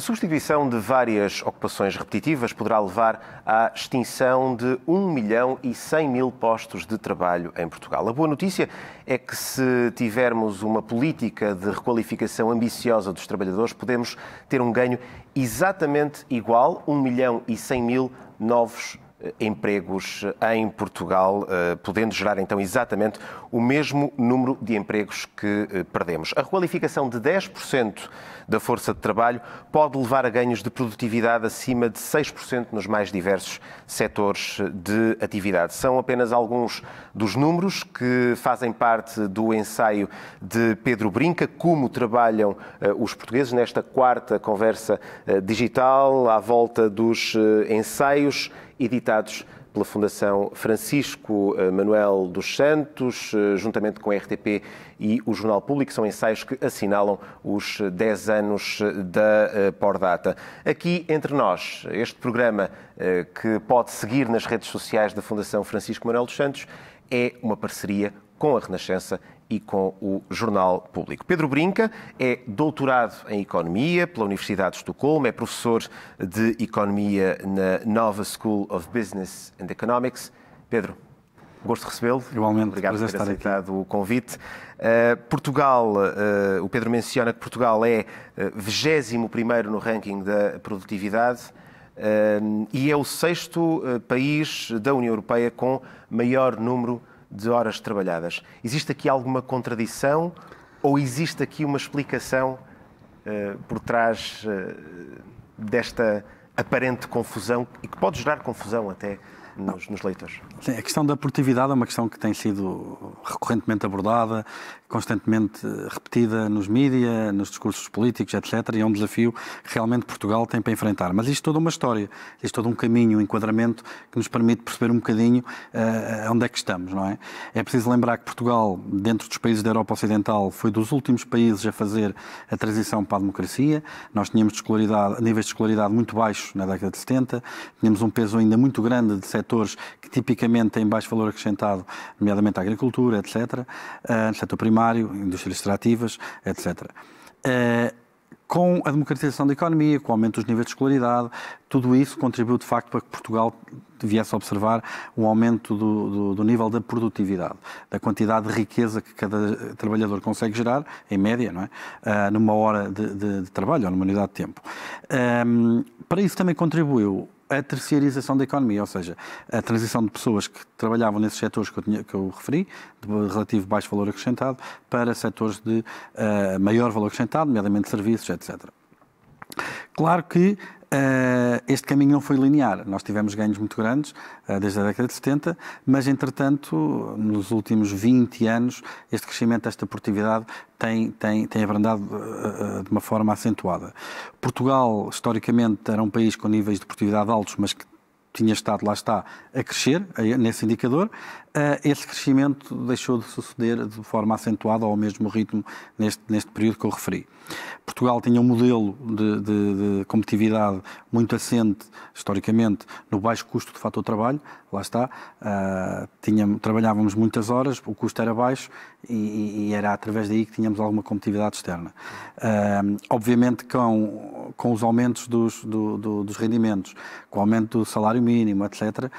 A substituição de várias ocupações repetitivas poderá levar à extinção de 1 milhão e 100 mil postos de trabalho em Portugal. A boa notícia é que, se tivermos uma política de requalificação ambiciosa dos trabalhadores, podemos ter um ganho exatamente igual, 1 milhão e 100 mil novos eh, empregos eh, em Portugal, eh, podendo gerar então exatamente o mesmo número de empregos que perdemos. A requalificação de 10% da força de trabalho pode levar a ganhos de produtividade acima de 6% nos mais diversos setores de atividade. São apenas alguns dos números que fazem parte do ensaio de Pedro Brinca, como trabalham eh, os portugueses nesta quarta conversa eh, digital à volta dos eh, ensaios editados pela Fundação Francisco eh, Manuel dos Santos, eh, juntamente com a RTP e o Jornal Público. São ensaios que assinalam os 10 anos eh, da Pordata. Aqui entre nós, este programa que pode seguir nas redes sociais da Fundação Francisco Manuel dos Santos é uma parceria com a Renascença e com o Jornal Público. Pedro Brinca é doutorado em Economia pela Universidade de Estocolmo, é professor de Economia na Nova School of Business and Economics. Pedro, Gosto de recebê-lo. Igualmente, obrigado por ter aceitado aqui. o convite. Uh, Portugal, uh, o Pedro menciona que Portugal é uh, eh, 21 no ranking da produtividade uh, e é o sexto país da União Europeia com maior número de horas trabalhadas. Existe aqui alguma contradição ou existe aqui uma explicação uh, por trás uh, desta aparente confusão e que pode gerar confusão até nos, nos leitores. Sim, a questão da produtividade é uma questão que tem sido recorrentemente abordada, constantemente repetida nos mídias, nos discursos políticos, etc. E é um desafio que realmente Portugal tem para enfrentar. Mas isto toda uma história, isto todo um caminho, um enquadramento que nos permite perceber um bocadinho uh, onde é que estamos, não é? É preciso lembrar que Portugal, dentro dos países da Europa Ocidental, foi dos últimos países a fazer a transição para a democracia. Nós tínhamos de níveis de escolaridade muito baixos na década de 70, tínhamos um peso ainda muito grande de setores que tipicamente têm baixo valor acrescentado, nomeadamente a agricultura, etc., uh, eh, setor primário, indústrias extrativas, etc. Uh, eh, com a democratização da economia, com o aumento dos níveis de escolaridade, tudo isso contribuiu de facto para que Portugal viesse a observar um aumento do, do, do, nível da produtividade, da quantidade de riqueza que cada trabalhador consegue gerar, em média, não é? Uh, numa hora de, de, de, trabalho ou numa unidade de tempo. Um, para isso também contribuiu a terciarização da economia, ou seja, a transição de pessoas que trabalhavam nesses setores que eu, tinha, que eu referi, de relativo baixo valor acrescentado, para setores de uh, maior valor acrescentado, nomeadamente serviços, etc. Claro que Uh, este caminho não foi linear. Nós tivemos ganhos muito grandes uh, desde a década de 70, mas, entretanto, nos últimos 20 anos, este crescimento, esta produtividade tem, tem, tem abrandado uh, de uma forma acentuada. Portugal, historicamente, era um país com níveis de produtividade altos, mas que tinha estado, lá está, a crescer nesse indicador. Eh, esse crescimento deixou de suceder de forma acentuada ao mesmo ritmo neste, neste período que eu referi. Portugal tinha um modelo de, de, de competitividade muito assente, historicamente, no baixo custo do fator trabalho, lá está, uh, tinha, trabalhávamos muitas horas, o custo era baixo e, e, era através daí que tínhamos alguma competitividade externa. Uh, obviamente com, com os aumentos dos, do, do, dos rendimentos, com o aumento do salário mínimo, etc.,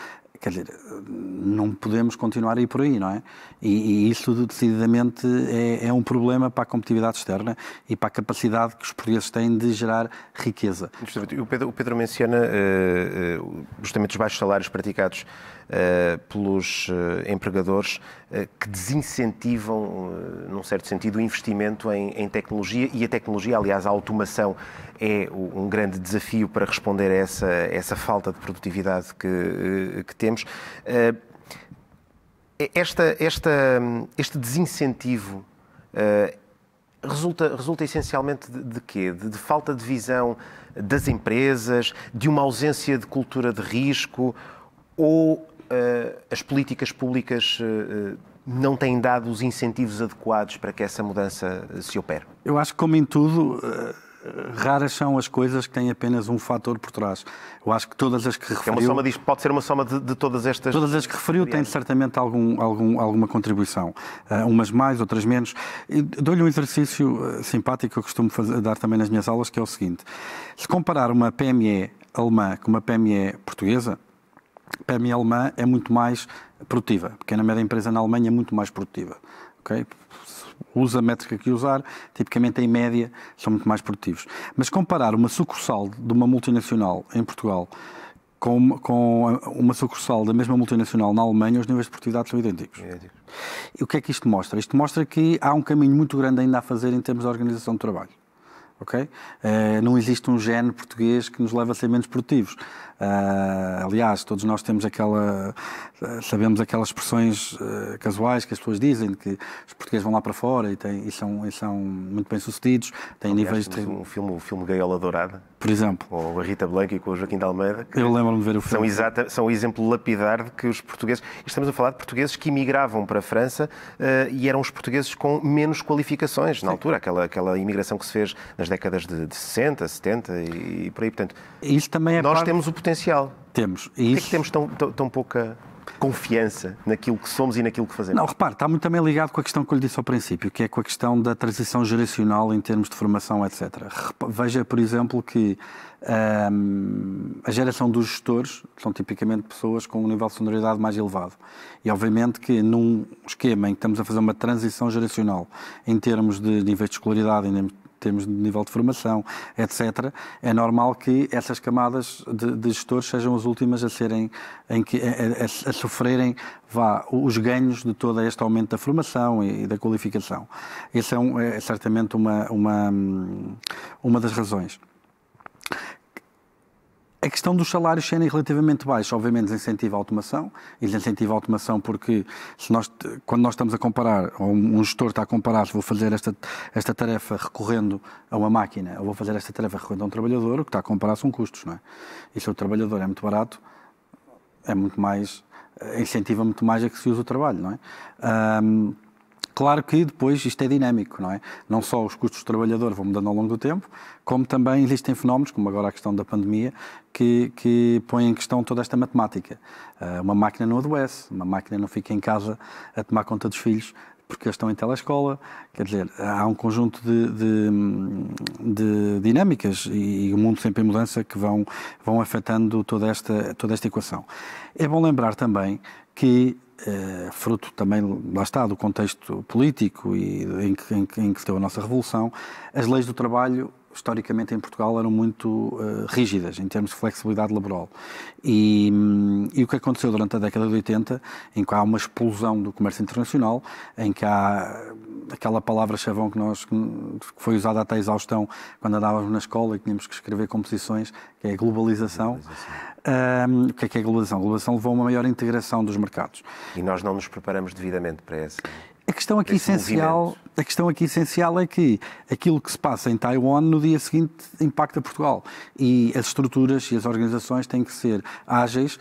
Quer dizer, não podemos continuar a ir por aí, não é? E, e isso, decididamente, é, é, um problema para a competitividade externa e para a capacidade que os portugueses têm de gerar riqueza. Justamente, o Pedro, o Pedro menciona uh, justamente os baixos salários praticados eh, pelos eh, empregadores eh, que desincentivam, num certo sentido, o investimento em, em, tecnologia e a tecnologia, aliás, a automação é um grande desafio para responder a essa, essa falta de produtividade que, que temos. Esta, esta, este desincentivo resulta, resulta essencialmente de, de quê? De, de, falta de visão das empresas, de uma ausência de cultura de risco ou eh, as políticas públicas eh, eh, não têm dado os incentivos adequados para que essa mudança se opere? Eu acho que, como em tudo, raras são as coisas que têm apenas um fator por trás. Eu acho que todas as que referiu... É uma soma pode ser uma soma de, de todas estas... Todas as que referiu têm certamente algum, algum, alguma contribuição. Uh, umas mais, outras menos. Dou-lhe um exercício simpático que eu costumo fazer, dar também nas minhas aulas, que é o seguinte. Se comparar uma PME alemã com uma PME portuguesa, para alemã é muito mais produtiva. pequena e média empresa na Alemanha é muito mais produtiva. Okay? Usa a métrica que usar, tipicamente em média são muito mais produtivos. Mas comparar uma sucursal de uma multinacional em Portugal com, com uma sucursal da mesma multinacional na Alemanha, os níveis de produtividade são idênticos. É idênticos. E o que é que isto mostra? Isto mostra que há um caminho muito grande ainda a fazer em termos de organização de trabalho. Okay? Uh, não existe um gene português que nos leva a ser menos produtivos. Uh, aliás, todos nós temos aquela, uh, sabemos aquelas expressões uh, casuais que as pessoas dizem que os portugueses vão lá para fora e, têm, e, são, e são, muito bem sucedidos, têm níveis de... um filme, o filme Gaiola Dourada, por exemplo, ou a Rita Blanca e com o Joaquim de Almeida. Eu lembro-me de ver o filme. São, exata, são o exemplo lapidar de que os portugueses, estamos a falar de portugueses que imigravam para a França ah, e eram os portugueses com menos qualificações Sim. na altura, aquela aquela imigração que se fez nas décadas de, de 60, 70 e, e por aí, portanto. Isso também é nós parte... temos o potencial potencial. Temos. Isso... Por que, é que temos tão, tão, tão pouca confiança naquilo que somos e naquilo que fazemos. Não, repare, está muito também ligado com a questão que eu lhe disse ao princípio, que é com a questão da transição geracional em termos de formação, etc. Veja, por exemplo, que ehm, a geração dos gestores são tipicamente pessoas com um nível de sonoridade mais elevado. E, obviamente, que num esquema em que estamos a fazer uma transição geracional em termos de níveis de escolaridade, em temos de nível de formação, etc., é normal que essas camadas de, de gestores sejam as últimas a serem, em que, a, a, a, sofrerem vá, os ganhos de todo este aumento da formação e, e da qualificação. Essa é, um, é certamente uma, uma, hum, uma das razões. A questão dos salários serem relativamente baixos, obviamente, incentiva a automação. E desincentiva a automação porque, se nós, quando nós estamos a comparar, ou um gestor está a comparar, vou fazer esta, esta tarefa recorrendo a uma máquina, ou vou fazer esta tarefa recorrendo a um trabalhador, o que está a comparar são custos, não é? E se o trabalhador é muito barato, é muito mais. Eh, incentiva muito mais a que se use o trabalho, não é? Um, Claro que depois isto é dinâmico, não é? Não só os custos do trabalhador vão mudando ao longo do tempo, como também existem fenómenos, como agora a questão da pandemia, que, que põem em questão toda esta matemática. Ah, uma máquina não adoece, uma máquina não fica em casa a tomar conta dos filhos, porque eles estão em telescola. Quer dizer, há um conjunto de, de, de dinâmicas e, e, o mundo sempre em mudança que vão, vão afetando toda esta, toda esta equação. É bom lembrar também que eh, fruto também, lá está, do contexto político e em que, em, em que se deu a nossa revolução, as leis do trabalho historicamente em Portugal eram muito uh, rígidas em termos de flexibilidade laboral. E, hum, e, o que aconteceu durante a década de 80, em que há uma explosão do comércio internacional, em que há aquela palavra chavão que nós que foi usada até a exaustão quando andávamos na escola e tínhamos que escrever composições, que é a globalização. globalização. Um, o que é que é a globalização? A globalização levou a uma maior integração dos mercados. E nós não nos preparamos devidamente para essa a questão aqui essencial, a questão aqui essencial é que aquilo que se passa em Taiwan no dia seguinte impacta Portugal e as estruturas e as organizações têm que ser ágeis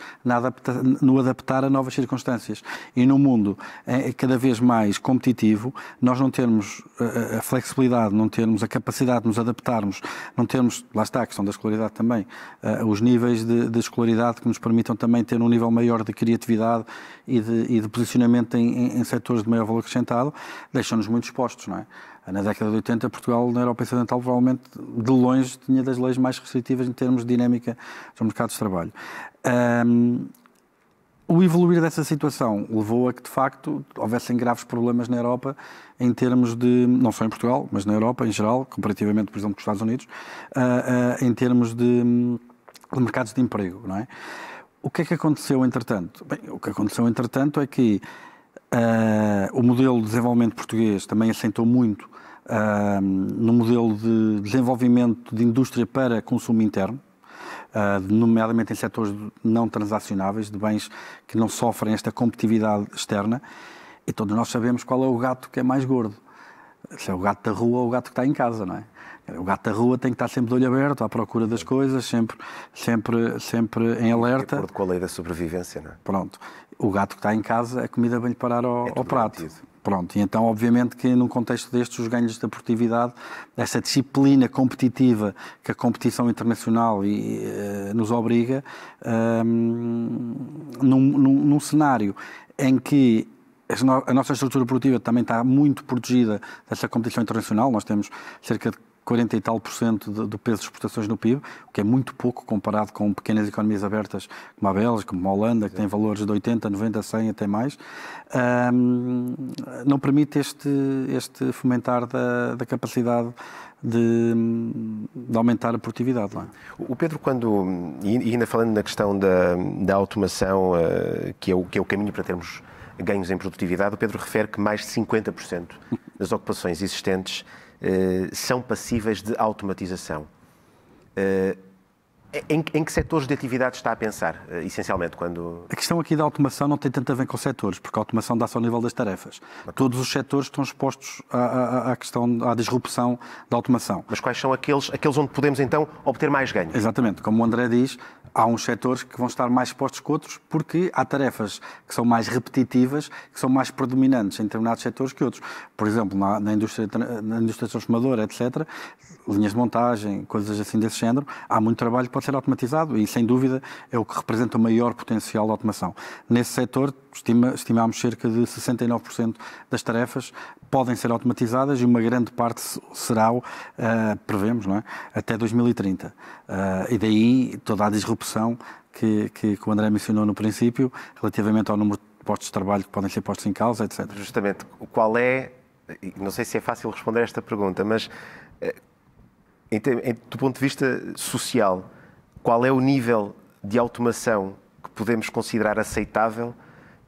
no adaptar a novas circunstâncias e num mundo eh, é, cada vez mais competitivo nós não termos eh, eh, a, flexibilidade, não termos a capacidade de nos adaptarmos, não termos lá está a questão da escolaridade também, os níveis de, de, escolaridade que nos permitam também ter um nível maior de criatividade e de, e de posicionamento em, em, em setores de maior valor crescente sustentado, deixou-nos muito expostos, não é? Na década de 80, Portugal, na Europa Ocidental, provavelmente de longe tinha das leis mais restritivas em termos de dinâmica dos mercados de trabalho. Um, o evoluir dessa situação levou a que, de facto, houvessem graves problemas na Europa em termos de, não só em Portugal, mas na Europa em geral, comparativamente, por exemplo, com os Estados Unidos, uh, uh, em termos de, de, mercados de emprego, não é? O que é que aconteceu, entretanto? Bem, o que aconteceu, entretanto, é que Uh, o modelo de desenvolvimento português também assentou muito uh, no modelo de desenvolvimento de indústria para consumo interno, uh, nomeadamente em setores não transacionáveis, de bens que não sofrem esta competitividade externa. E então, todos nós sabemos qual é o gato que é mais gordo se é o gato da rua ou o gato que está em casa, não é? O gato da rua tem que estar sempre de olho aberto, à procura das coisas, sempre, sempre, sempre em alerta. De acordo com a lei da sobrevivência, não é? Pronto. O gato que está em casa, a comida vai-lhe parar ao, é ao prato. Pronto, e então, obviamente, que num contexto destes, os ganhos da deportividade, essa disciplina competitiva que a competição internacional e, eh, nos obriga, ehm, num, num, num cenário em que a nossa estrutura produtiva também está muito protegida dessa competição internacional. Nós temos cerca de 40 e tal por cento do peso de exportações no PIB, o que é muito pouco comparado com pequenas economias abertas como a Bélgica, como a Holanda, que têm valores de 80, 90, 100 até mais, um, não permite este, este fomentar da, da capacidade de, de, aumentar a produtividade lá. O Pedro, quando, e ainda falando na questão da, da automação, eh, que é, o, que é o caminho para termos ganhos em produtividade, o Pedro refere que mais de 50% das ocupações existentes eh, são passíveis de automatização. Eh, em, em, que setores de atividade está a pensar, eh, essencialmente? quando A questão aqui da automação não tem tanto a ver com setores, porque a automação dá-se ao nível das tarefas. Okay. Todos os setores estão expostos à, à, à, questão, à disrupção da automação. Mas quais são aqueles, aqueles onde podemos, então, obter mais ganhos? Exatamente. Como o André diz, há uns setores que vão estar mais expostos que outros, porque há tarefas que são mais repetitivas, que são mais predominantes em determinados setores que outros. Por exemplo, na, na indústria, na indústria transformadora, etc., linhas de montagem, coisas assim desse género, há muito trabalho que pode ser automatizado e, sem dúvida, é o que representa o maior potencial de automação. Nesse setor, estima, estimamos cerca de 69% das tarefas podem ser automatizadas e uma grande parte será, uh, prevemos, não é? até 2030. Uh, e daí toda a disrupção que, que, que o André mencionou no princípio, relativamente ao número de postos de trabalho que podem ser postos em causa, etc. Justamente, qual é, não sei se é fácil responder esta pergunta, mas eh, do ponto de vista social, qual é o nível de automação que podemos considerar aceitável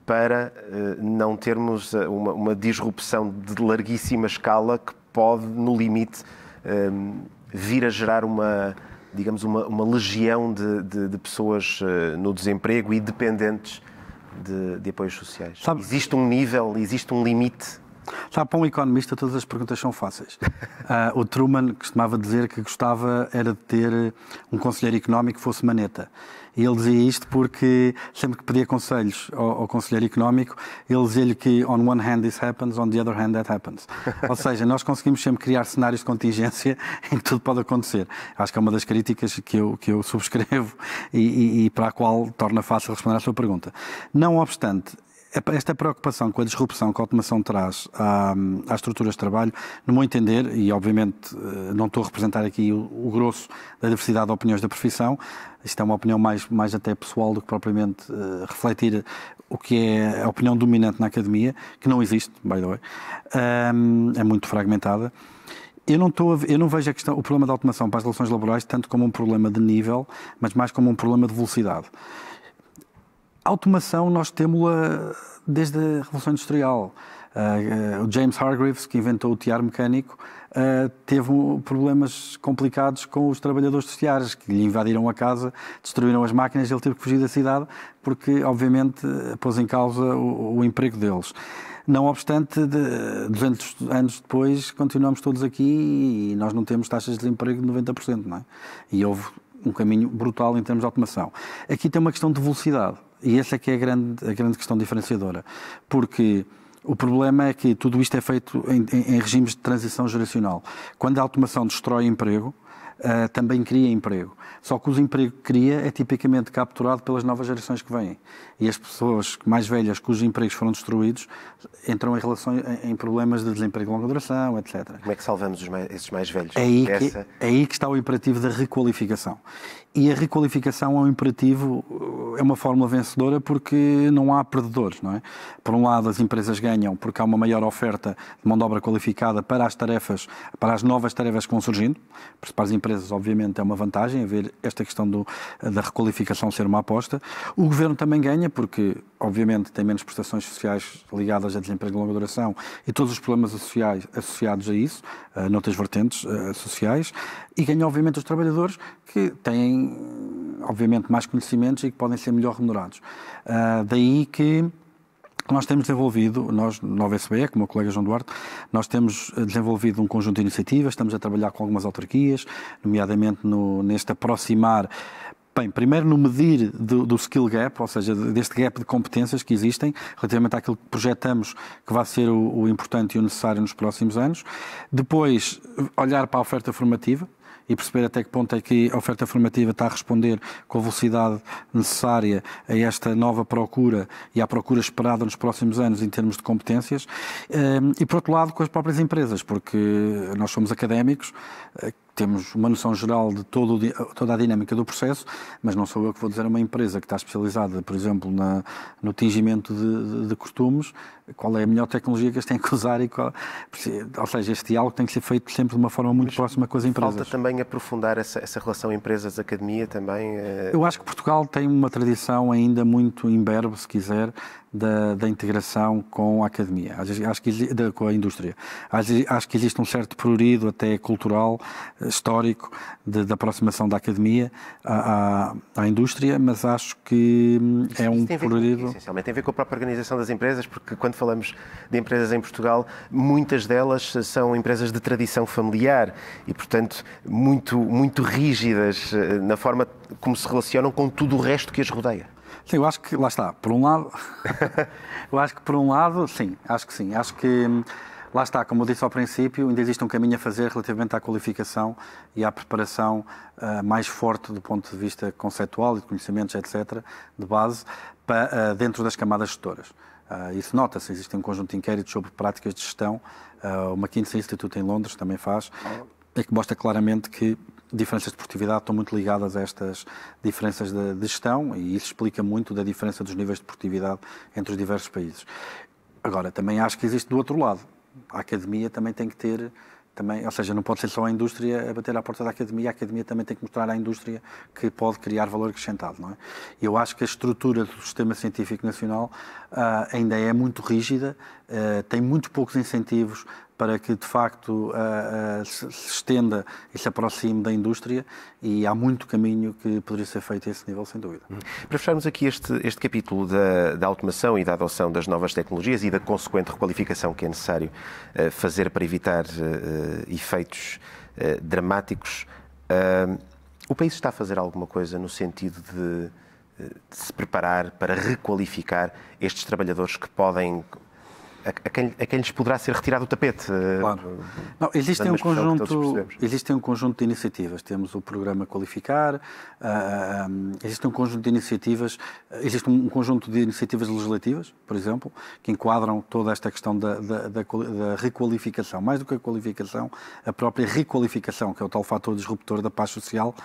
para eh, não termos eh, uma, uma, disrupção de larguíssima escala que pode, no limite, ehm, vir a gerar uma, digamos, uma, uma legião de, de, de, pessoas eh, no desemprego e dependentes de, de apoios sociais. Sabe, existe um nível, existe um limite. Sabe, para um economista todas as perguntas são fáceis. uh, o Truman costumava dizer que gostava era de ter um conselheiro económico que fosse maneta. E ele dizia isto porque sempre que pedia conselhos ao, ao conselheiro económico, ele dizia-lhe que on one hand this happens, on the other hand that happens. Ou seja, nós conseguimos sempre criar cenários de contingência em que tudo pode acontecer. Acho que é uma das críticas que eu, que eu subscrevo e, e, e para a qual torna fácil responder à sua pergunta. Não obstante, é esta é preocupação com a disrupção que a automação traz à, às estruturas de trabalho, no meu entender, e obviamente eh, não estou a representar aqui o, o grosso da diversidade de opiniões da profissão, isto é uma opinião mais, mais até pessoal do que propriamente uh, refletir o que é a opinião dominante na academia, que não existe, by the way, um, ehm, é muito fragmentada. Eu não, estou a, eu não vejo questão, o problema da automação para as relações laborais tanto como um problema de nível, mas mais como um problema de velocidade. A automação nós temos-la desde a Revolução Industrial. Uh, uh, o James Hargreaves, que inventou o tiar mecânico, uh, teve problemas complicados com os trabalhadores dos tiares, que lhe invadiram a casa, destruíram as máquinas e ele teve que fugir da cidade, porque, obviamente, pôs em causa o, o emprego deles. Não obstante, de 200 anos depois, continuamos todos aqui e nós não temos taxas de emprego de 90%, não é? E houve um caminho brutal em termos de automação. Aqui tem uma questão de velocidade. E essa é que é a grande, a grande questão diferenciadora. Porque o problema é que tudo isto é feito em, em, em regimes de transição geracional. Quando a automação destrói emprego, uh, também cria emprego. Só que o emprego que cria é tipicamente capturado pelas novas gerações que vêm. E as pessoas mais velhas cujos empregos foram destruídos entram em, relação, em, em problemas de desemprego de longa duração, etc. Como é que salvamos mais, esses mais velhos? É aí, que, é aí que está o imperativo da requalificação. E a requalificação é um imperativo, é uma fórmula vencedora porque não há perdedores, não é? Por um lado, as empresas ganham porque há uma maior oferta de mão de obra qualificada para as tarefas, para as novas tarefas que vão surgindo, para as empresas empresas, obviamente, é uma vantagem ver esta questão do, da requalificação ser uma aposta. O governo também ganha, porque, obviamente, tem menos prestações sociais ligadas a desemprego de longa duração e todos os problemas associais, associados a isso, uh, noutras vertentes uh, sociais. E ganha, obviamente, os trabalhadores, que têm, obviamente, mais conhecimentos e que podem ser melhor remunerados. Uh, daí que nós temos desenvolvido, nós, no OVSBE, como o meu colega João Duarte, nós temos eh, desenvolvido um conjunto de iniciativas, estamos a trabalhar com algumas autarquias, nomeadamente no, neste aproximar Bem, primeiro no medir do, do, skill gap, ou seja, deste gap de competências que existem, relativamente àquilo que projetamos que vai ser o, o importante e o necessário nos próximos anos. Depois, olhar para a oferta formativa, e perceber até que ponto é que a oferta formativa está a responder com a velocidade necessária a esta nova procura e à procura esperada nos próximos anos em termos de competências. Ehm, e, por outro lado, com as próprias empresas, porque nós somos académicos eh, temos uma noção geral de todo, toda a dinâmica do processo, mas não sou eu que vou dizer a uma empresa que está especializada, por exemplo, na, no tingimento de, de, de, costumes, qual é a melhor tecnologia que eles têm que usar. E qual, ou seja, este diálogo tem que ser feito sempre de uma forma muito mas próxima com as empresas. Falta também aprofundar essa, essa relação empresas-academia também? Eh? Eu acho que Portugal tem uma tradição ainda muito imberbe, se quiser, da, da, integração com a academia, acho que, da, com a indústria. Acho, acho que existe um certo prurido até cultural histórico de, de aproximação da academia à, à, à, indústria, mas acho que hum, é um progresso. Essencialmente tem a ver com a própria organização das empresas, porque quando falamos de empresas em Portugal, muitas delas são empresas de tradição familiar e, portanto, muito, muito rígidas eh, na forma como se relacionam com tudo o resto que as rodeia. Sim, eu acho que, lá está, por um lado, eu acho que por um lado, sim, acho que sim, acho que hum, lá está, como eu disse ao princípio, ainda existe um caminho a fazer relativamente à qualificação e à preparação uh, mais forte do ponto de vista conceitual e de conhecimentos, etc., de base, para, uh, eh, dentro das camadas gestoras. Uh, isso nota-se, existe um conjunto de inquéritos sobre práticas de gestão, o McKinsey Institute em Londres também faz, é que mostra claramente que diferenças de produtividade estão muito ligadas a estas diferenças de, de gestão e isso explica muito da diferença dos níveis de produtividade entre os diversos países. Agora, também acho que existe do outro lado a academia também tem que ter também, ou seja, não pode ser só a indústria a bater à porta da academia, a academia também tem que mostrar à indústria que pode criar valor acrescentado, não é? Eu acho que a estrutura do sistema científico nacional uh, ainda é muito rígida, uh, tem muito poucos incentivos para que de facto eh, eh, se estenda e se aproxime da indústria e há muito caminho que poderia ser feito a esse nível, sem dúvida. Hum. Para fecharmos aqui este, este capítulo da, da automação e da adoção das novas tecnologias e da consequente requalificação que é necessário eh, fazer para evitar efeitos dramáticos, o país está a fazer alguma coisa no sentido de de se preparar para requalificar estes trabalhadores que podem a, quem, a, quem, lhes poderá ser retirado o tapete. Eh, claro. Não, existem, um conjunto, existem um conjunto de iniciativas. Temos o programa Qualificar, uh, ah, um, ah, ah, existe um conjunto de iniciativas, existe um conjunto de iniciativas legislativas, por exemplo, que enquadram toda esta questão da, da, da, da requalificação. Mais do que a qualificação, a própria requalificação, que é o tal fator disruptor da paz social.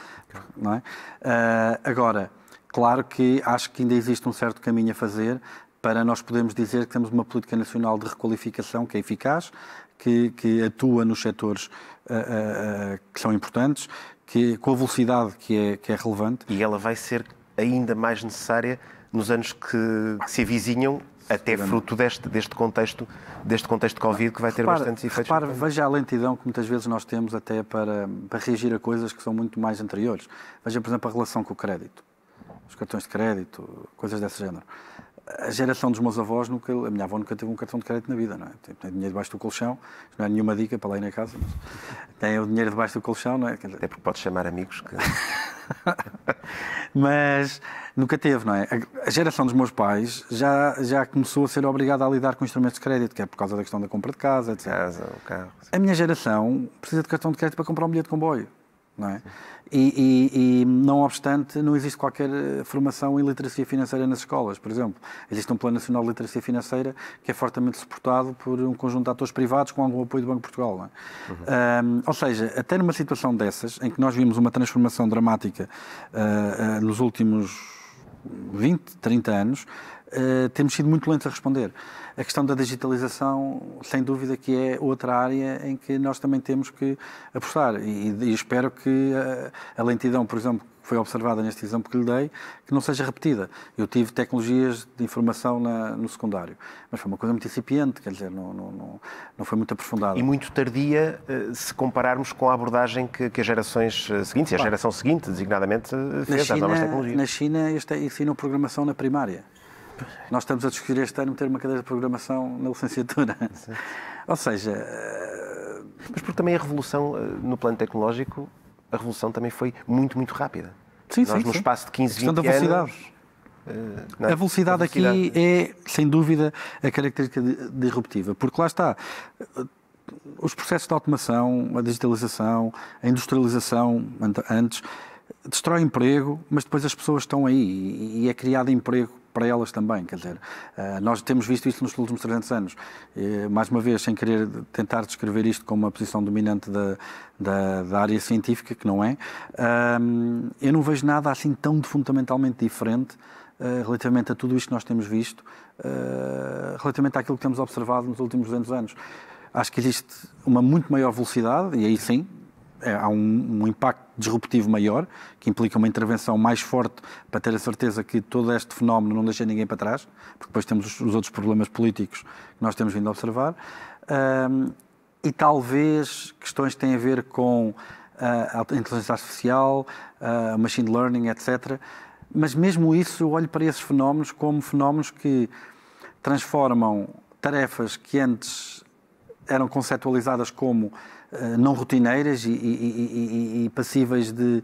Não é? Uh, agora, Claro que acho que ainda existe um certo caminho a fazer para nós podermos dizer que temos uma política nacional de requalificação que é eficaz, que, que atua nos setores uh, uh, que são importantes, que, com a velocidade que é, que é relevante. E ela vai ser ainda mais necessária nos anos que, que se avizinham até fruto deste, deste contexto deste contexto Covid que vai ter repara, bastantes efeitos. Repara, veja a lentidão que muitas vezes nós temos até para, para reagir a coisas que são muito mais anteriores. Veja, por exemplo, a relação com o crédito, os cartões de crédito, coisas desse género a geração dos meus avós, nunca, a minha avó nunca teve um cartão de crédito na vida, não é? Tipo, tem dinheiro debaixo do colchão, não é nenhuma dica para lá ir na casa, mas tem o dinheiro debaixo do colchão, não é? Dizer... Até porque podes chamar amigos que... mas nunca teve, não é? A geração dos meus pais já, já começou a ser obrigada a lidar com instrumentos de crédito, que é por causa da questão da compra de casa, etc. Casa, o carro. Sim. A minha geração precisa de cartão de crédito para comprar um bilhete de comboio. Não é? E, e, e, não obstante, não existe qualquer eh, formação em literacia financeira nas escolas, por exemplo. Existe um Plano Nacional de Literacia Financeira que é fortemente suportado por um conjunto de atores privados com algum apoio do Banco de Portugal. É? Uhum. Um, ou seja, até numa situação dessas, em que nós vimos uma transformação dramática uh, uh, nos últimos 20, 30 anos, uh, temos sido muito lentos a responder. A questão da digitalização, sem dúvida, que é outra área em que nós também temos que apostar. E, e espero que a, a lentidão, por exemplo, que foi observada neste exemplo que lhe dei, que não seja repetida. Eu tive tecnologias de informação na, no secundário, mas foi uma coisa muito incipiente, quer dizer, não, não, não, não foi muito aprofundada. E muito tardia, eh, se compararmos com a abordagem que, que as gerações eh, seguintes, e a geração seguinte, designadamente, fez às novas tecnologias. Na China, este é, ensino programação na primária. Nós estamos a discutir este ano ter uma cadeira de programação na licenciatura. Certo. Ou seja. Eh, mas porque também a revolução eh, no plano tecnológico, a revolução também foi muito, muito rápida. Sim, Nós, sim. no sim. espaço de 15, 20 anos. Velocidade. Eh, não, é? a, velocidade a, velocidade aqui é, sem dúvida, a característica disruptiva, porque lá está. Os processos de automação, a digitalização, a industrialização, antes, destrói emprego, mas depois as pessoas estão aí e é criado emprego para elas também. Quer dizer, eh, nós temos visto isso nos últimos 300 anos. E, mais uma vez, sem querer tentar descrever isto como uma posição dominante da, da, da área científica, que não é, ehm, eu não vejo nada assim tão fundamentalmente diferente eh, relativamente a tudo isto que nós temos visto, eh, relativamente àquilo que temos observado nos últimos 200 anos. Acho que existe uma muito maior velocidade, e aí sim, é, há um, um, impacto disruptivo maior, que implica uma intervenção mais forte para ter a certeza que todo este fenómeno não deixa ninguém para trás, porque depois temos os, os outros problemas políticos que nós temos vindo a observar. Um, e talvez questões que têm a ver com uh, a inteligência artificial, uh, machine learning, etc. Mas mesmo isso, eu olho para esses fenómenos como fenómenos que transformam tarefas que antes eram conceptualizadas como eh, não rotineiras e, e, e passíveis de.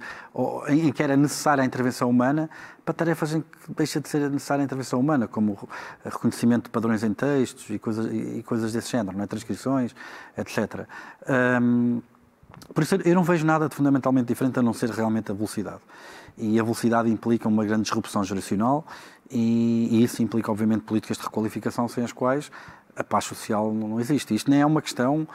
em que era necessária a intervenção humana, para tarefas em que deixa de ser necessária a intervenção humana, como reconhecimento de padrões em textos e coisas, e coisas desse género, não é? transcrições, etc. Ehm, por isso, eu não vejo nada de fundamentalmente diferente a não ser realmente a velocidade. E a velocidade implica uma grande disrupção geracional e, e isso implica, obviamente, políticas de requalificação sem as quais a paz social não existe. Isto nem é uma questão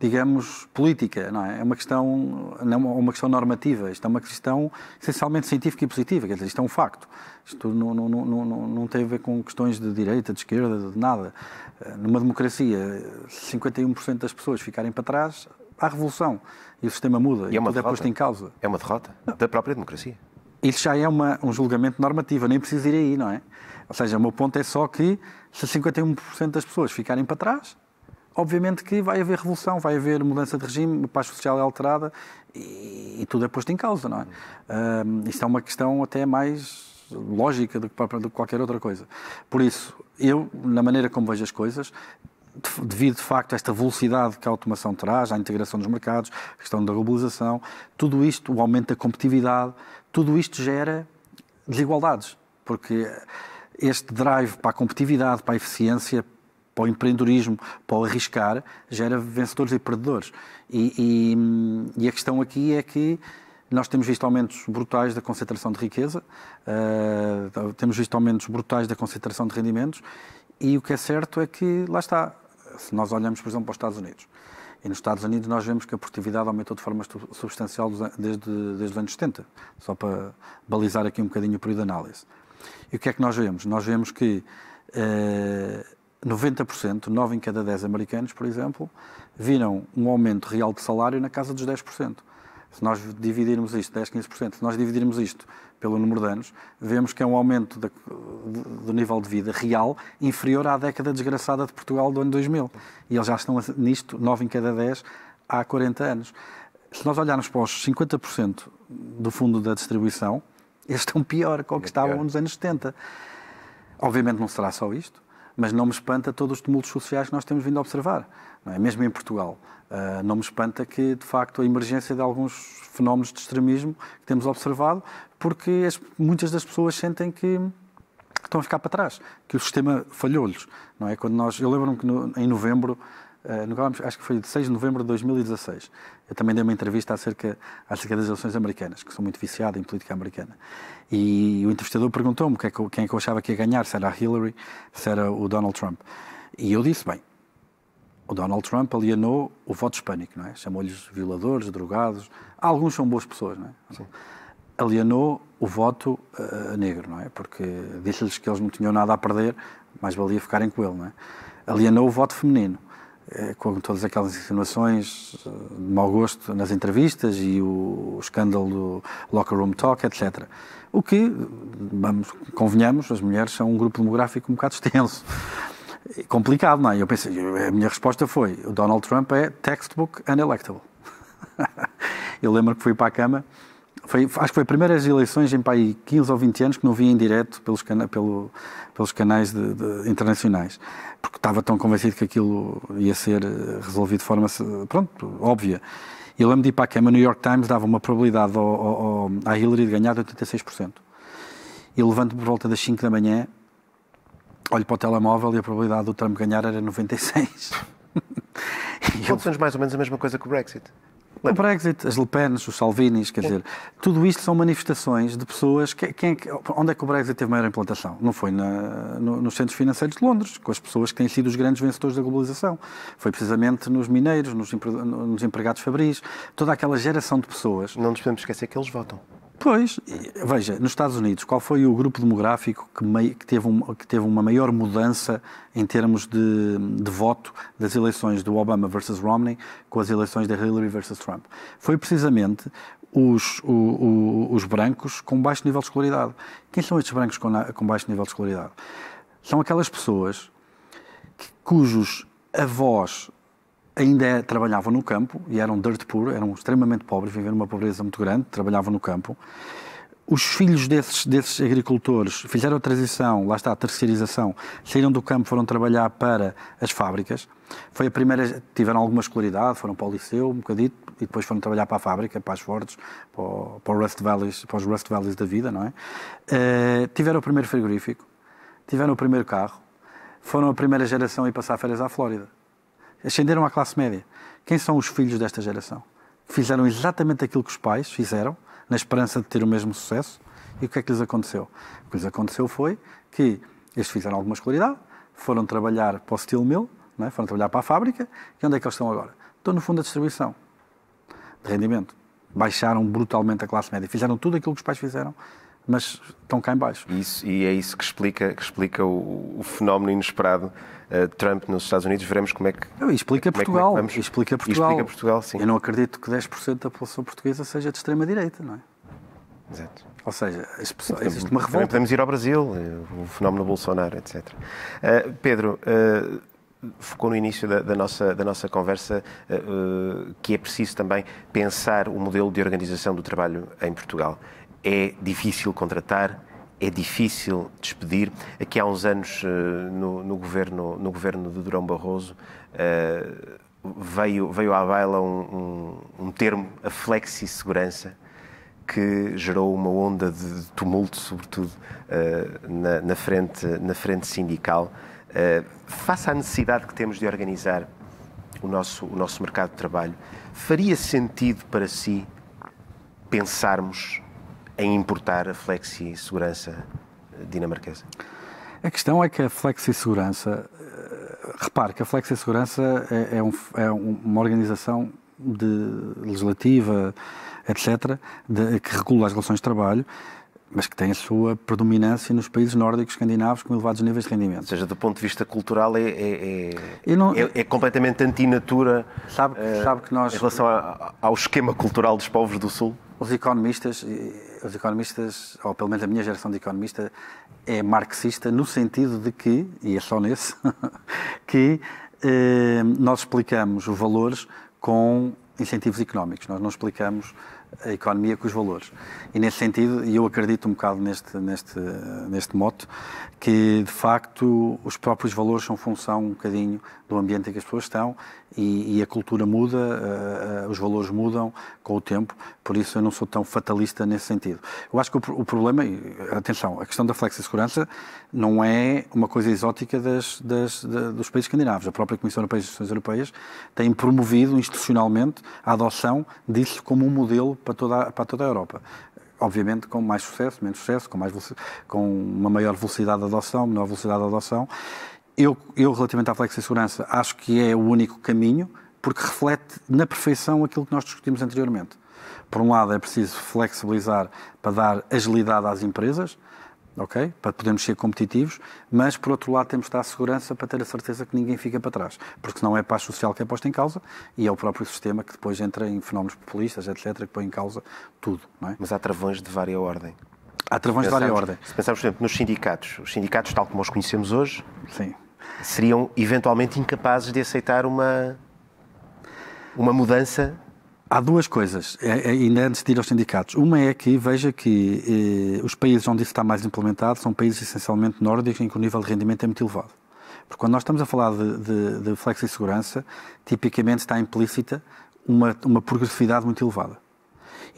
digamos, política, não é? É uma questão, não é uma questão normativa, isto é uma questão essencialmente científica e positiva, quer dizer, isto é um facto. Isto não, não, não, não tem a ver com questões de direita, de esquerda, de nada. Eh, numa democracia, 51% das pessoas ficarem para trás, há revolução e o sistema muda e, é e é tudo derrota. é posto em causa. É uma derrota não. da própria democracia. Isso já é uma, um julgamento normativo, nem preciso ir aí, não é? Ou seja, o meu ponto é só que se 51% das pessoas ficarem para trás, obviamente que vai haver revolução, vai haver mudança de regime, a paz social é alterada e, e tudo é posto em causa, não é? isto é uma questão até mais lógica do que qualquer outra coisa. Por isso, eu, na maneira como vejo as coisas, devido de facto a esta velocidade que a automação traz, à integração dos mercados, a questão da globalização, tudo isto, o aumento da competitividade, tudo isto gera desigualdades, porque este drive para a competitividade, para a eficiência, para o empreendedorismo, para o arriscar, gera vencedores e perdedores. E, e, e a questão aqui é que nós temos visto aumentos brutais da concentração de riqueza, uh, temos visto aumentos brutais da concentração de rendimentos, e o que é certo é que, lá está, se nós olhamos, por exemplo, para os Estados Unidos, e nos Estados Unidos nós vemos que a produtividade aumentou de forma substancial desde, desde os anos 70, só para balizar aqui um bocadinho o período de análise. E o que é que nós vemos? Nós vemos que uh, 90%, 9 em cada 10 americanos, por exemplo, viram um aumento real de salário na casa dos 10%. Se nós dividirmos isto, 10, 15%, se nós dividirmos isto pelo número de anos, vemos que é um aumento de, de, do nível de vida real inferior à década desgraçada de Portugal do ano 2000. E eles já estão nisto, 9 em cada 10, há 40 anos. Se nós olharmos para os 50% do fundo da distribuição, eles estão é pior que o que é estavam nos anos 70. Obviamente não será só isto, mas não me espanta todos os tumultos sociais que nós temos vindo a observar, é? mesmo em Portugal. Uh, não me espanta que, de facto, a emergência de alguns fenómenos de extremismo que temos observado, porque as, muitas das pessoas sentem que estão a ficar para trás, que o sistema falhou-lhes. Não é? Quando nós, eu lembro-me que no, em novembro eh, acho que foi de 6 de novembro de 2016. Eu também dei uma entrevista acerca, acerca das eleições americanas, que sou muito viciado em política americana. E o entrevistador perguntou-me é quem é que eu achava que ia ganhar, se era a Hillary, se era o Donald Trump. E eu disse, bem, o Donald Trump alienou o voto hispânico, não é? Chamou-lhes violadores, drogados. Alguns são boas pessoas, não é? Sim. Alienou o voto uh, negro, não é? Porque disse-lhes que eles não tinham nada a perder, mais valia ficarem com ele, não é? Alienou o voto feminino eh, com todas aquelas insinuações eh, de mau gosto nas entrevistas e o escândalo do locker room talk, etc. O que, vamos, convenhamos, as mulheres são um grupo demográfico um bocado extenso. Complicado, não é? Eu pensei, a minha resposta foi: o Donald Trump é textbook unelectable. Eu lembro que fui para a cama, foi, acho que foi as primeiras eleições em pai 15 ou 20 anos que não vi em direto pelos, cana, pelo, pelos canais de, de, internacionais porque estava tão convencido que aquilo ia ser eh, resolvido de forma pronto, óbvia. E lembro de ir para a cama, o New York Times dava uma probabilidade ao, ao, à Hillary de ganhar de 86%. E levanto-me por volta das 5 da manhã, olho para o telemóvel e a probabilidade do Trump ganhar era 96%. Quantos anos mais ou menos a mesma coisa que o Brexit? O Brexit, as Le Pen, os Salvinis, quer é. dizer, tudo isto são manifestações de pessoas. Que, quem, é onde é que o Brexit teve maior implantação? Não foi na, no, nos centros financeiros de Londres, com as pessoas que têm sido os grandes vencedores da globalização. Foi precisamente nos mineiros, nos, nos empregados fabris, toda aquela geração de pessoas. Não nos podemos esquecer que eles votam. Pois, veja, nos Estados Unidos, qual foi o grupo demográfico que, mei, que, teve, um, que teve, uma maior mudança em termos de, de, voto das eleições do Obama versus Romney com as eleições da Hillary versus Trump? Foi precisamente os, o, o, os brancos com baixo nível de escolaridade. Quem são estes brancos com, com baixo nível de escolaridade? São aquelas pessoas que, cujos avós ainda trabalhavam no campo e eram dirt poor, eram extremamente pobres, viviam numa pobreza muito grande, trabalhavam no campo. Os filhos desses, desses agricultores fizeram a transição, lá está a terceirização, saíram do campo, foram trabalhar para as fábricas. Foi a primeira, tiveram alguma escolaridade, foram para o liceu, um bocadito, e depois foram trabalhar para a fábrica, para as fortes, para, o, para, o Rust Valleys, para os Rust Valleys da vida, não é? Uh, tiveram o primeiro frigorífico, tiveram o primeiro carro, foram a primeira geração a ir passar férias à Flórida ascenderam à classe média. Quem são os filhos desta geração? Fizeram exatamente aquilo que os pais fizeram, na esperança de ter o mesmo sucesso. E o que é que lhes aconteceu? O que lhes aconteceu foi que eles fizeram alguma escolaridade, foram trabalhar para o steel mill, é? foram trabalhar para a fábrica, e onde é que eles estão agora? Estão no fundo da distribuição de rendimento. Baixaram brutalmente a classe média. Fizeram tudo aquilo que os pais fizeram mas estão cá em baixo. Isso, e é isso que explica, que explica o, o fenómeno inesperado uh, Trump nos Estados Unidos. Veremos como é que. Não, explica, como é Portugal, é, explica Portugal. Explica Portugal, sim. Eu não acredito que 10% da população portuguesa seja de extrema-direita, não é? Exato. Ou seja, as pessoas, existe uma revolta. Também podemos ir ao Brasil, eh, o fenómeno Bolsonaro, etc. Uh, eh, Pedro. Uh, focou no início da, da, nossa, da nossa conversa uh, que é preciso também pensar o modelo de organização do trabalho em Portugal é difícil contratar, é difícil despedir. Aqui há uns anos, eh, no, no governo, no governo de Durão Barroso, eh, veio, veio à baila um, um, um termo, a flexi-segurança, que gerou uma onda de tumulto, sobretudo eh, na, na frente, na frente sindical, face à necessidade que temos de organizar o nosso, o nosso mercado de trabalho, faria sentido para si pensarmos em importar a flexi-segurança eh, dinamarquesa? A questão é que a flexi-segurança, eh, repare que a flexi-segurança é, é, um, é, uma organização de, legislativa, etc., de, que regula as relações de trabalho, mas que tem a sua predominância nos países nórdicos escandinavos com elevados níveis de rendimento. Ou seja, do ponto de vista cultural é, é, é, não, é, é completamente antinatura sabe, uh, sabe que nós, em relação a, ao esquema cultural dos povos do Sul? Os economistas, os economistas, ou pelo menos a minha geração de economista, é marxista no sentido de que, e é só nesse, que eh, nós explicamos os valores com incentivos económicos. Nós não explicamos a economia com os valores. E nesse sentido, e eu acredito um bocado neste, neste, neste moto, que de facto os próprios valores são função um bocadinho do ambiente em que as pessoas estão e, e a cultura muda, uh, uh, os valores mudam com o tempo, por isso eu não sou tão fatalista nesse sentido. Eu acho que o, o problema, atenção, a questão da flexi-segurança não é uma coisa exótica das, das, dos países escandinavos. A própria Comissão Europeia e as instituições europeias têm promovido institucionalmente a adoção disso como um modelo para toda, para toda a Europa. Obviamente com mais sucesso, menos sucesso, com, mais, com uma maior velocidade de adoção, menor velocidade de adoção. Eu, eu relativamente à e segurança acho que é o único caminho, porque reflete na perfeição aquilo que nós discutimos anteriormente. Por um lado, é preciso flexibilizar para dar agilidade às empresas, ok? Para podermos ser competitivos, mas por outro lado temos de à segurança para ter a certeza que ninguém fica para trás, porque senão é a paz social que é posta em causa e é o próprio sistema que depois entra em fenómenos populistas, etc., que põe em causa tudo, é? Mas há travões de várias ordem. Há travões de várias ordem. Se pensarmos, por exemplo, nos sindicatos, os sindicatos tal como os conhecemos hoje, Sim. seriam eventualmente incapazes de aceitar uma uma mudança Há duas coisas, é, é, ainda antes de ir aos sindicatos. Uma é que veja que eh, os países onde isso está mais implementado são países essencialmente nórdicos em que o nível de rendimento é muito elevado. Porque quando nós estamos a falar de, de, de segurança tipicamente está implícita uma, uma progressividade muito elevada.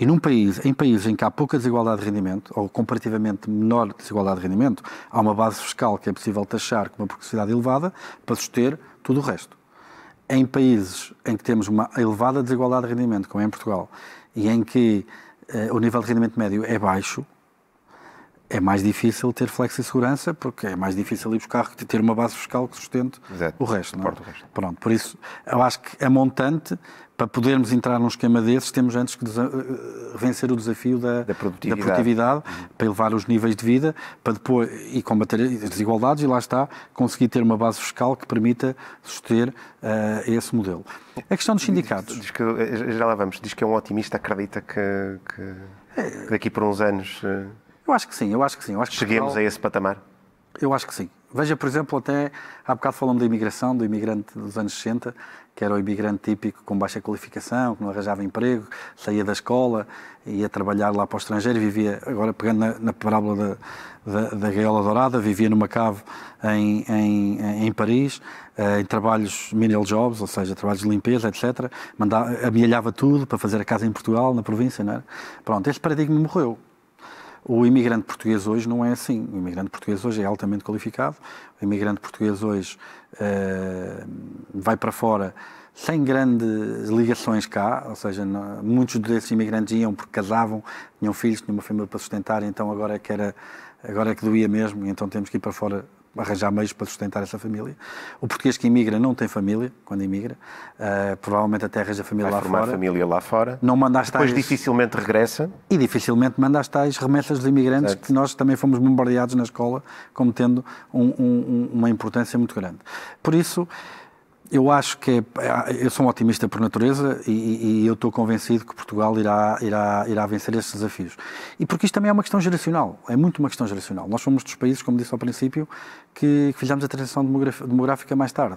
E num país, em países em que há pouca desigualdade de rendimento, ou comparativamente menor desigualdade de rendimento, há uma base fiscal que é possível taxar com uma progressividade elevada para suster tudo o resto em países em que temos uma elevada desigualdade de rendimento, como é em Portugal, e em que eh, o nível de rendimento médio é baixo, é mais difícil ter flexi-segurança, porque é mais difícil ir buscar, ter uma base fiscal que sustente Exato, o resto. Não é? resto. Pronto, por isso, eu acho que a montante, para podermos entrar num esquema desses, temos antes que eh, vencer o desafio da, da produtividade, da produtividade uhum. para elevar os níveis de vida, para depois, e combater as desigualdades, e lá está, conseguir ter uma base fiscal que permita suster uh, esse modelo. A questão dos sindicatos. Diz, que, eh, já lá vamos, diz que é um otimista, acredita que, que é. daqui por uns anos... Uh... Eu acho que sim, eu acho que sim. Eu acho que Cheguemos Portugal, a esse patamar? Eu acho que sim. Veja, por exemplo, até há bocado falamos da imigração, do imigrante dos anos 60, que era o imigrante típico com baixa qualificação, que não arranjava emprego, saía da escola, ia trabalhar lá para o estrangeiro, vivia, agora pegando na, na parábola da, da, da gaiola dourada, vivia numa cave em, em, em Paris, eh, em trabalhos menial jobs, ou seja, trabalhos de limpeza, etc. Mandava, amealhava tudo para fazer a casa em Portugal, na província, não era? Pronto, este paradigma morreu. O imigrante português hoje não é assim. O imigrante português hoje é altamente qualificado. O imigrante português hoje uh, vai para fora sem grandes ligações cá, ou seja, não, muitos desses imigrantes iam porque casavam, tinham filhos, tinham uma família para sustentar, então agora é que era agora é que doía mesmo, então temos que ir para fora arranjar meios para sustentar essa família. O português que imigra não tem família quando imigra, uh, ah, provavelmente até arranja família Vai lá fora. família lá fora. Não manda as tais... Depois dificilmente regressa. E dificilmente manda as tais remessas de imigrantes certo. que nós também fomos bombardeados na escola como tendo um, um, uma importância muito grande. Por isso, eu acho que é, é, eu sou um otimista por natureza e, e, eu estou convencido que Portugal irá, irá, irá vencer estes desafios. E porque isto também é uma questão geracional, é muito uma questão geracional. Nós somos dos países, como disse ao princípio, que, que fizemos a transição demográfica mais tarde.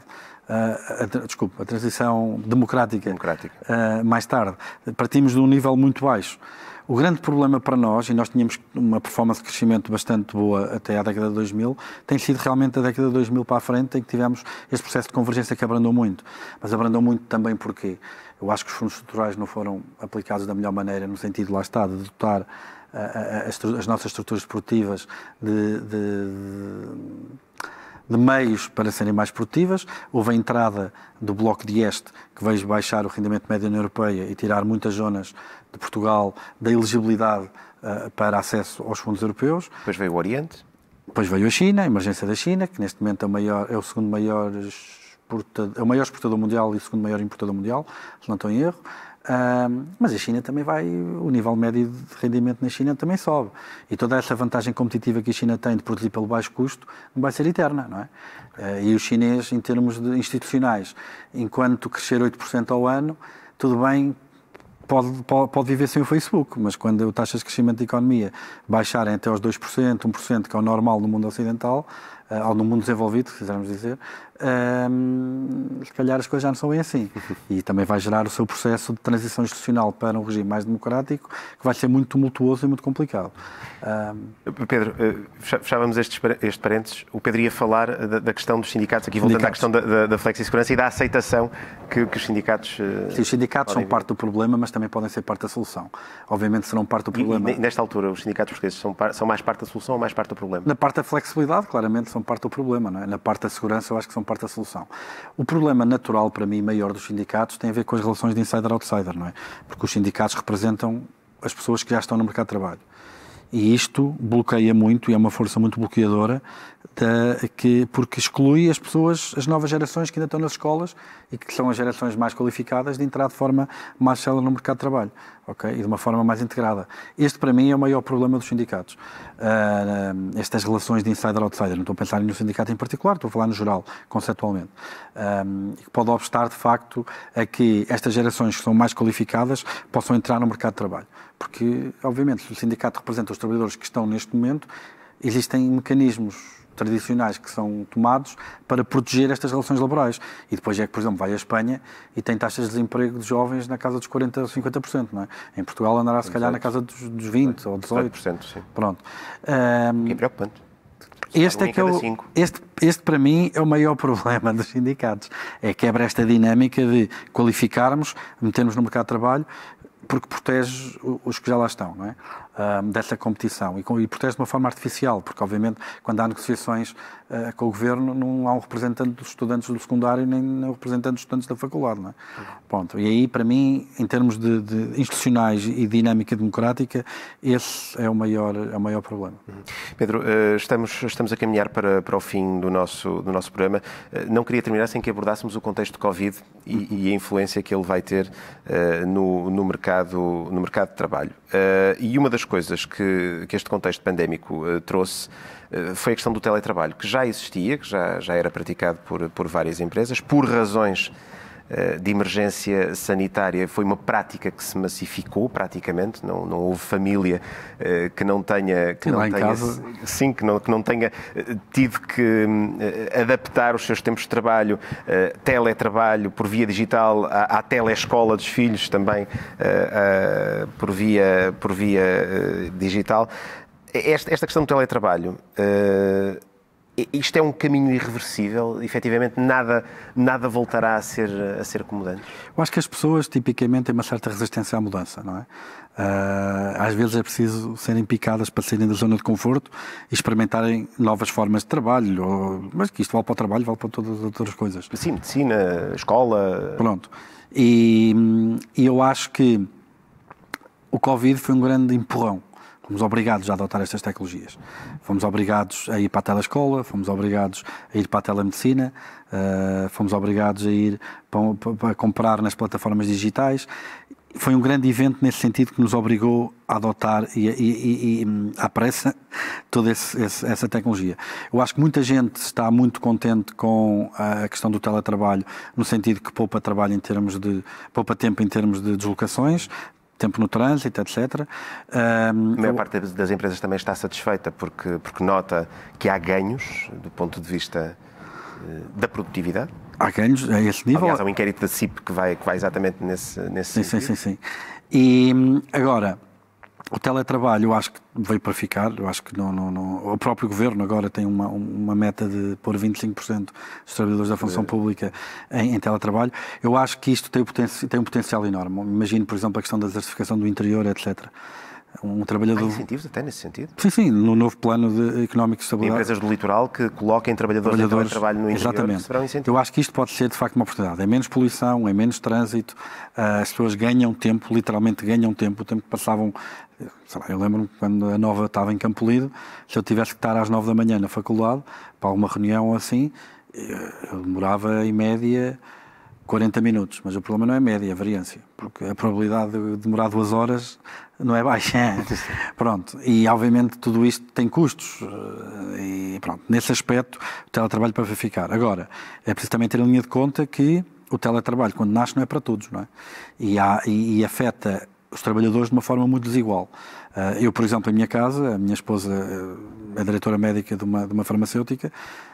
Uh, a, desculpa, a transição democrática, democrática. Uh, mais tarde. Partimos de um nível muito baixo. O grande problema para nós, e nós tínhamos uma performance de crescimento bastante boa até à década de 2000, tem sido realmente a década de 2000 para a frente em que tivemos este processo de convergência que abrandou muito. Mas abrandou muito também porque eu acho que os fundos estruturais não foram aplicados da melhor maneira, no sentido, lá está, de dotar a, a, a, as nossas estruturas produtivas de, de, de de meios para serem mais produtivas. Houve a entrada do Bloco de Este, que veio baixar o rendimento médio da União Europeia e tirar muitas zonas de Portugal da elegibilidade uh, para acesso aos fundos europeus. Depois veio o Oriente. Depois veio a China, a emergência da China, que neste momento é o, maior, é o segundo maior exportador, é o maior exportador mundial e o segundo maior importador mundial, se não estou em erro mas a China também vai, o nível médio de rendimento na China também sobe. E toda essa vantagem competitiva que a China tem de produzir pelo baixo custo não vai ser eterna, não é? Uh, e o chinês, em termos de institucionais, enquanto crescer 8% ao ano, tudo bem, pode, pode, pode viver sem o Facebook, mas quando as taxas de crescimento da economia baixarem até aos 2%, 1%, que é o normal no mundo ocidental, uh, eh, ou no mundo desenvolvido, se quisermos dizer, hum, se calhar as coisas já não são bem assim. E também vai gerar o seu processo de transição institucional para um regime mais democrático, que vai ser muito tumultuoso e muito complicado. Pedro, eh, fechávamos este, parênteses. O Pedro ia falar eh, da, questão dos sindicatos, aqui voltando sindicatos. à questão da, da, da flexi-segurança e da aceitação que, que os sindicatos. Eh, Sim, os sindicatos são parte do problema, mas também podem ser parte da solução. Obviamente serão parte do problema. E, e nesta altura, os sindicatos portugueses são, são mais parte da solução ou mais parte do problema? Na parte da flexibilidade, claramente, são parte do problema. É? Na parte da segurança, eu acho que são parte da solução. O problema natural para mim maior dos sindicatos tem a ver com as relações de insider-outsider, não é? Porque os sindicatos representam as pessoas que já estão no mercado de trabalho. E isto bloqueia muito e é uma força muito bloqueadora, da, que, porque exclui as pessoas, as novas gerações que ainda estão nas escolas e que são as gerações mais qualificadas, de entrar de forma mais célula no mercado de trabalho okay? e de uma forma mais integrada. Este, para mim, é o maior problema dos sindicatos. Uh, estas relações de insider-outsider, não estou a pensar no sindicato em particular, estou a falar no geral, conceptualmente, ah, um, pode obstar, de facto, a que estas gerações que são mais qualificadas possam entrar no mercado de trabalho. Porque, obviamente, se o sindicato representa os trabalhadores que estão neste momento, existem mecanismos tradicionais que são tomados para proteger estas relações laborais. E depois é que, por exemplo, vai à Espanha e tem taxas de desemprego de jovens na casa dos 40% ou 50%, não é? Em Portugal andará, se calhar, na casa dos, dos 20% ou 18%. Sim. Pronto. Um, é preocupante. Este, é que é o, este, este, para mim, é o maior problema dos sindicatos. É quebra esta dinâmica de qualificarmos, metermos no mercado de trabalho porque protege os que já lá estão, não é? desta competição e, com, e protege de uma forma artificial, porque, obviamente, quando há negociações uh, com o governo, não há um representante dos estudantes do secundário nem um representante dos estudantes da faculdade. Não é? Uhum. Pronto. E aí, para mim, em termos de, de institucionais e dinâmica democrática, esse é o maior, é o maior problema. Uhum. Pedro, uh, estamos, estamos a caminhar para, para o fim do nosso, do nosso programa. Uh, não queria terminar sem que abordássemos o contexto de Covid e, uhum. e a influência que ele vai ter eh, no, no, mercado, no mercado de trabalho. e uma das coisas que, que este contexto pandémico uh, trouxe uh, foi a questão do teletrabalho, que já existia, que já, já era praticado por, por várias empresas, por razões eh, de emergência sanitária foi uma prática que se massificou praticamente, não, não houve família eh, que não tenha... Que e não tenha casa... Sim, que não, que não tenha... Eh, tido que hum, adaptar os seus tempos de trabalho, teletrabalho por via digital à, à telescola dos filhos também por via, por via digital. Esta, esta questão do teletrabalho isto é um caminho irreversível, efetivamente nada, nada voltará a ser, a ser acomodante? Eu acho que as pessoas tipicamente têm uma certa resistência à mudança, não é? Ah, às vezes é preciso serem picadas para saírem da zona de conforto e experimentarem novas formas de trabalho, ou... mas que isto vale para o trabalho, vale para todas as outras coisas. Sim, medicina, escola. Pronto. E, e eu acho que o Covid foi um grande empurrão. Fomos obrigados a adotar estas tecnologias. Fomos obrigados a ir para a telescola, fomos obrigados a ir para a telemedicina, uh, fomos obrigados a ir para, para comprar nas plataformas digitais foi um grande evento nesse sentido que nos obrigou a adotar e, e, e, e hum, à pressa toda esse, esse, essa tecnologia. Eu acho que muita gente está muito contente com a questão do teletrabalho, no sentido que poupa trabalho em termos de poupa tempo em termos de deslocações, tempo no trânsito, etc. Um, a maior parte das empresas também está satisfeita porque, porque nota que há ganhos do ponto de vista eh, da produtividade. Há ganhos a esse nível. Aliás, há um inquérito da CIP que vai, que vai exatamente nesse, nesse sim, sentido. Sim, sim, sim. E hum, agora, o teletrabalho, eu acho que veio para ficar. Eu acho que não, não, não. o próprio governo agora tem uma, uma meta de pôr 25% dos trabalhadores da função é. pública em, em, teletrabalho. Eu acho que isto tem, tem um potencial enorme. Imagino, por exemplo, a questão da desertificação do interior, etc. Um trabalhador. Há incentivos até nesse sentido? Sim, sim, no novo plano de económico de estabilidade. E empresas do litoral que coloquem trabalhadores, trabalhadores de trabalho no interior exatamente. Eu acho que isto pode ser de facto uma oportunidade. É menos poluição, é menos trânsito, eh, as pessoas ganham tempo, literalmente ganham tempo, o tempo que passavam Lá, eu lembro-me quando a nova estava em Campolido, se eu tivesse que estar às nove da manhã na faculdade, para alguma reunião ou assim, eh, eu demorava em média 40 minutos, mas o problema não é média, é variância, porque a probabilidade de demorar duas horas não é baixa. pronto, e obviamente tudo isto tem custos, eh, e pronto, nesse aspecto o teletrabalho para ficar. Agora, é preciso também ter em linha de conta que o teletrabalho, quando nasce, não é para todos, não é? E, há, e, e afeta os trabalhadores de uma forma muito desigual. Ah, eu, por exemplo, em minha casa, a minha esposa ah, é diretora médica de uma, de uma farmacêutica,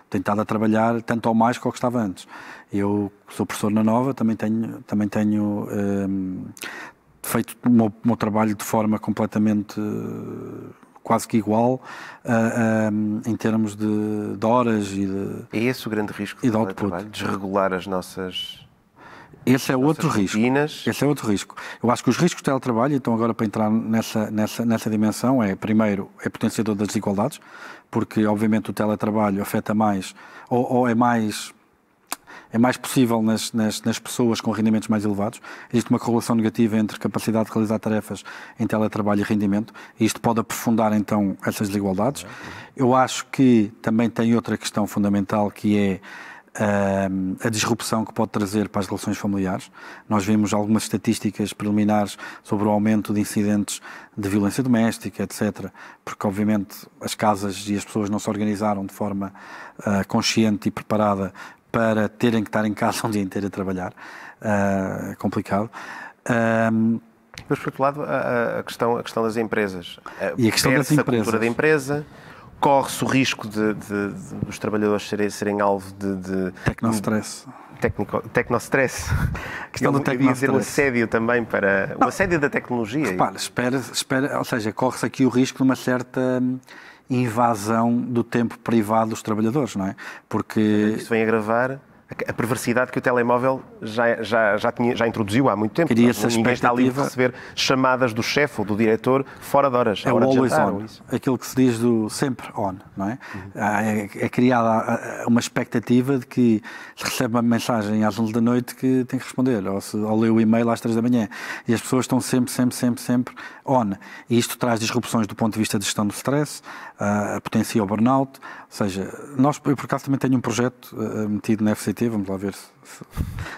tenho estado a trabalhar tanto ou mais que o que estava antes. Eu sou professor na Nova, também tenho, também tenho um, ah, feito o meu, o meu, trabalho de forma completamente quase que igual uh, um, em termos de, de, horas e de. É esse o grande risco do de trabalho? Desregular as nossas esse é outro risco. Esse é outro risco. Eu acho que os riscos do teletrabalho, então agora para entrar nessa, nessa, nessa dimensão, é primeiro, é potenciador das desigualdades, porque obviamente o teletrabalho afeta mais, ou, ou é mais é mais possível nas, nas, nas, pessoas com rendimentos mais elevados. Existe uma correlação negativa entre capacidade de realizar tarefas em teletrabalho e rendimento. E isto pode aprofundar, então, essas desigualdades. Eu acho que também tem outra questão fundamental, que é Ehm, a disrupção que pode trazer para as relações familiares. Nós vimos algumas estatísticas preliminares sobre o aumento de incidentes de violência doméstica, etc., porque obviamente as casas e as pessoas não se organizaram de forma uh, consciente e preparada para terem que estar em casa um dia inteiro a trabalhar. Uh, é complicado. Um, ehm, mas, por outro lado, a, a, questão, a questão das empresas. Eh, e a questão das empresas. a cultura da empresa corre-se o risco de, de, de, dos trabalhadores serem, serem alvo de. de Tecnostress. Tecnico, tecnostress. A questão eu, do tecnostress. Eu ia dizer o assédio também para. Não. O assédio da tecnologia. Repara, espera, espera, ou seja, corre-se aqui o risco de uma certa hum, invasão do tempo privado dos trabalhadores, não é? Porque. Isto vem agravar a perversidade que o telemóvel já, já, já, tinha, já introduziu há muito tempo. Queria essa Ninguém está livre de receber chamadas do chefe ou do diretor fora de horas. É o always on, é aquilo que se diz do sempre on, não é? Uhum. É, é criada ah, ah, uma expectativa de que se recebe uma mensagem às 11 da noite que tem que responder, ou, se, ou lê o e-mail às 3 da manhã. E as pessoas estão sempre, sempre, sempre, sempre on. E isto traz disrupções do ponto de vista de gestão do stress, uh, potencia o burnout. Ou seja, nós, eu por acaso também tenho um projeto uh, metido na FCT, vamos lá ver se,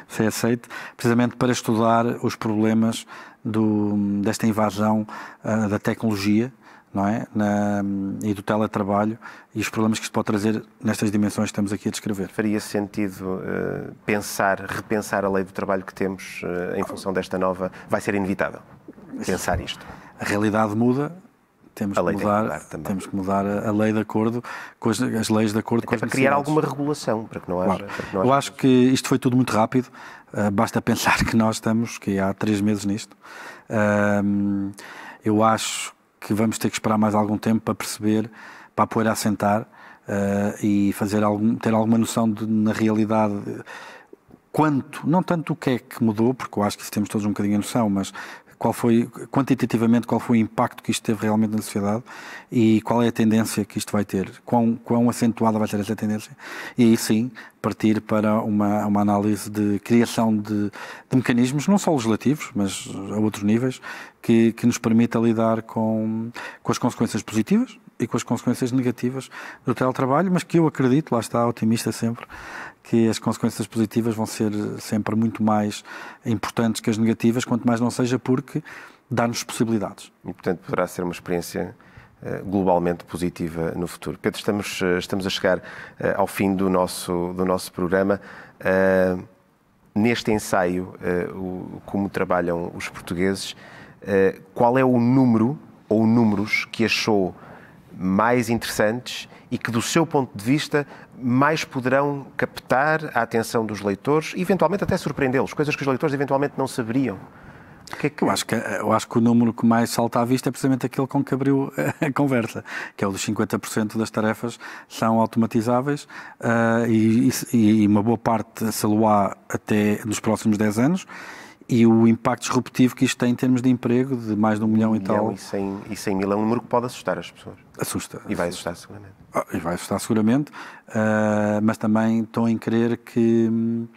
se é aceito, precisamente para estudar os problemas do, desta invasão uh, da tecnologia. Não é? Na, e do teletrabalho e os problemas que isto pode trazer nestas dimensões que estamos aqui a descrever. Faria sentido uh, pensar, repensar a lei do trabalho que temos em função desta nova? Vai ser inevitável pensar isto. A realidade muda, temos a que mudar, que mudar também. temos que mudar a, a lei de acordo com as, as leis de acordo Até com as para criar alguma regulação para que não haja. Claro. Que não haja Eu acho que isto foi tudo muito rápido. Uh, basta pensar que nós estamos que há três meses nisto. Uh, eu acho que vamos ter que esperar mais algum tempo para perceber, para poder assentar uh, e fazer algum, ter alguma noção de, na realidade, quanto, não tanto o que é que mudou, porque eu acho que isso temos todos um bocadinho a noção, mas qual foi, quantitativamente, qual foi o impacto que isto teve realmente na sociedade e qual é a tendência que isto vai ter, quão, quão acentuada vai ser essa tendência, e aí sim partir para uma, uma análise de criação de, de mecanismos, não só legislativos, mas a outros níveis, que, que nos permita lidar com, com as consequências positivas e com as consequências negativas do teletrabalho, mas que eu acredito, lá está, otimista sempre, que as consequências positivas vão ser sempre muito mais importantes que as negativas, quanto mais não seja porque dá-nos possibilidades. E, portanto, poderá ser uma experiência eh, globalmente positiva no futuro. Pedro, estamos, eh, estamos a chegar eh, ao fim do nosso, do nosso programa. Neste ensaio, como trabalham os portugueses, qual é o número ou números que achou mais interessantes e que, do seu ponto de vista, mais poderão captar a atenção dos leitores e, eventualmente, até surpreendê-los, coisas que os leitores eventualmente não saberiam. Que é que... Eu, acho que, eu acho que o número que mais salta à vista é precisamente aquele com que abriu a conversa, que é o dos 50% das tarefas são automatizáveis uh, e, e, uma boa parte se há até nos próximos 10 anos e o impacto disruptivo que isto tem em termos de emprego, de mais de um milhão, milhão e tal. E 100, e 100 mil é um número que pode assustar as pessoas. Assusta. E assusta. vai assustar seguramente. Ah, e vai assustar seguramente, uh, mas também estou em crer que hum,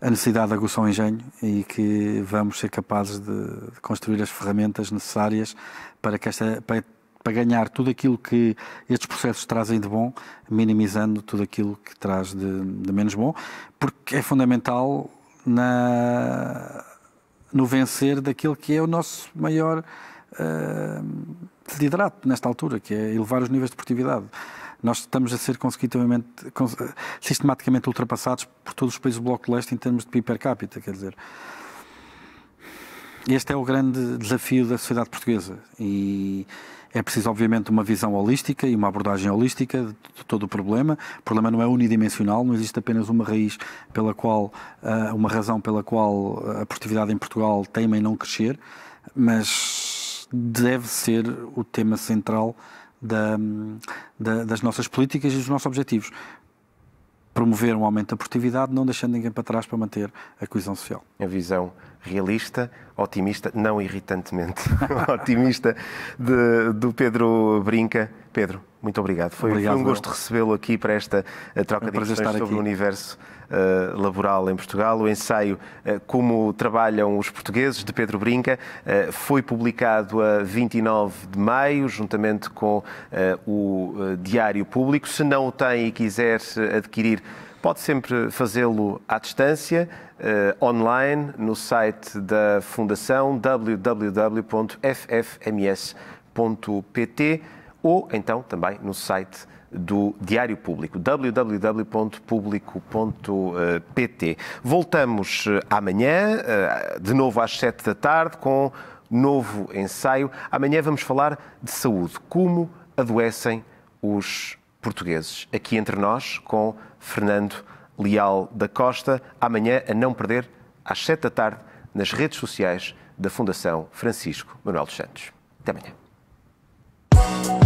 a necessidade aguçou o engenho e que vamos ser capazes de, de construir as ferramentas necessárias para que esta. Para, para ganhar tudo aquilo que estes processos trazem de bom, minimizando tudo aquilo que traz de, de menos bom, porque é fundamental na, no vencer daquilo que é o nosso maior uh, de hidrato nesta altura, que é elevar os níveis de produtividade. Nós estamos a ser sistematicamente ultrapassados por todos os países do Bloco de Leste em termos de PIB per capita, quer dizer. Este é o grande desafio da sociedade portuguesa e é preciso, obviamente, uma visão holística e uma abordagem holística de todo o problema. O problema não é unidimensional, não existe apenas uma raiz pela qual, ah, uma razão pela qual ah, a produtividade em Portugal teima em não crescer, mas deve ser o tema central da, da, das nossas políticas e dos nossos objetivos. Promover um aumento da produtividade, não deixando ninguém para trás para manter a coesão social. A visão realista, otimista, não irritantemente otimista, de, do Pedro Brinca. Pedro, muito obrigado. Foi, obrigado, foi um gosto recebê-lo aqui para esta eh, troca é de impressões sobre aqui. o universo uh, laboral em Portugal. O ensaio uh, Como Trabalham os Portugueses, de Pedro Brinca, uh, foi publicado a 29 de maio, juntamente com o Diário Público. Se não o tem e quiser adquirir, pode sempre fazê-lo à distância uh, online no site da Fundação www.ffms.pt ou então também no site do Diário Público, www.publico.pt. Voltamos eh, amanhã, eh, de novo às sete da tarde, com novo ensaio. Amanhã vamos falar de saúde, como adoecem os portugueses. Aqui entre nós, com Fernando Leal da Costa. Amanhã, a não perder, às 7 da tarde, nas redes sociais da Fundação Francisco Manuel dos Santos. Até amanhã.